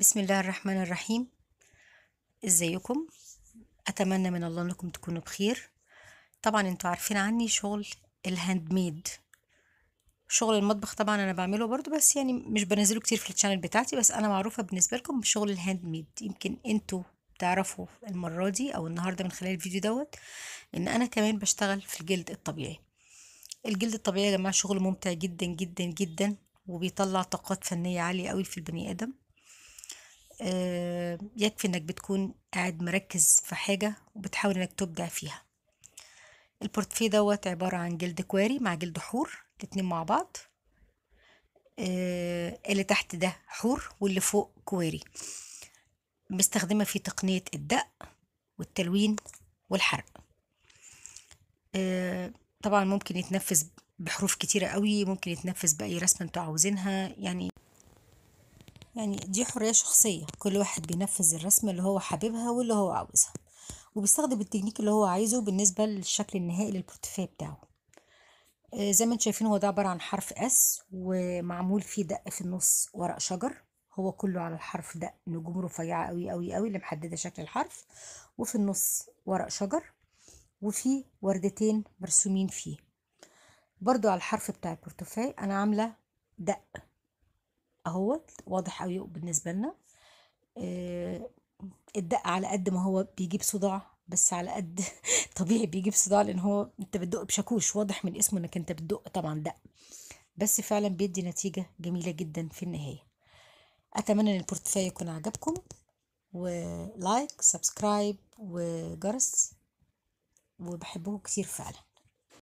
بسم الله الرحمن الرحيم ازيكم اتمنى من الله انكم تكونوا بخير طبعا انتوا عارفين عني شغل الهاند ميد شغل المطبخ طبعا انا بعمله برضو بس يعني مش بنزله كتير في الشانل بتاعتي بس انا معروفه بالنسبه لكم بشغل الهاند ميد يمكن انتوا تعرفوا المره دي او النهارده من خلال الفيديو دوت ان انا كمان بشتغل في الجلد الطبيعي الجلد الطبيعي يا جماعه شغل ممتع جدا جدا جدا وبيطلع طاقات فنيه عاليه قوي في البني ادم آه، يكفي انك بتكون قاعد مركز في حاجة وبتحاول انك تبدع فيها البورتفيه دوت عبارة عن جلد كواري مع جلد حور الاتنين مع بعض آه، اللي تحت ده حور واللي فوق كواري مستخدمة في تقنية الدق والتلوين والحرق آه، طبعا ممكن يتنفذ بحروف كتيرة قوي ممكن يتنفذ بأي رسمة انتوا عاوزينها يعني يعني دي حرية شخصية كل واحد بينفذ الرسمة اللي هو حاببها واللي هو عاوزها وبيستخدم التكنيك اللي هو عايزه بالنسبة للشكل النهائي للبورتفيه بتاعه آه، زي ما انتم شايفين هو ده عبارة عن حرف اس ومعمول فيه دق في النص ورق شجر هو كله على الحرف دق نجوم رفيعة قوي قوي قوي اللي محددة شكل الحرف وفي النص ورق شجر وفي وردتين مرسومين فيه برضو على الحرف بتاع البورتفيه انا عاملة دق اهوت واضح قوي بالنسبه لنا آه الدق على قد ما هو بيجيب صداع بس على قد طبيعي بيجيب صداع لان هو انت بتدق بشاكوش واضح من اسمه انك انت بتدق طبعا دق بس فعلا بيدي نتيجه جميله جدا في النهايه اتمنى ان البورتفوليو يكون عجبكم ولايك سبسكرايب وجرس وبحبه كتير فعلا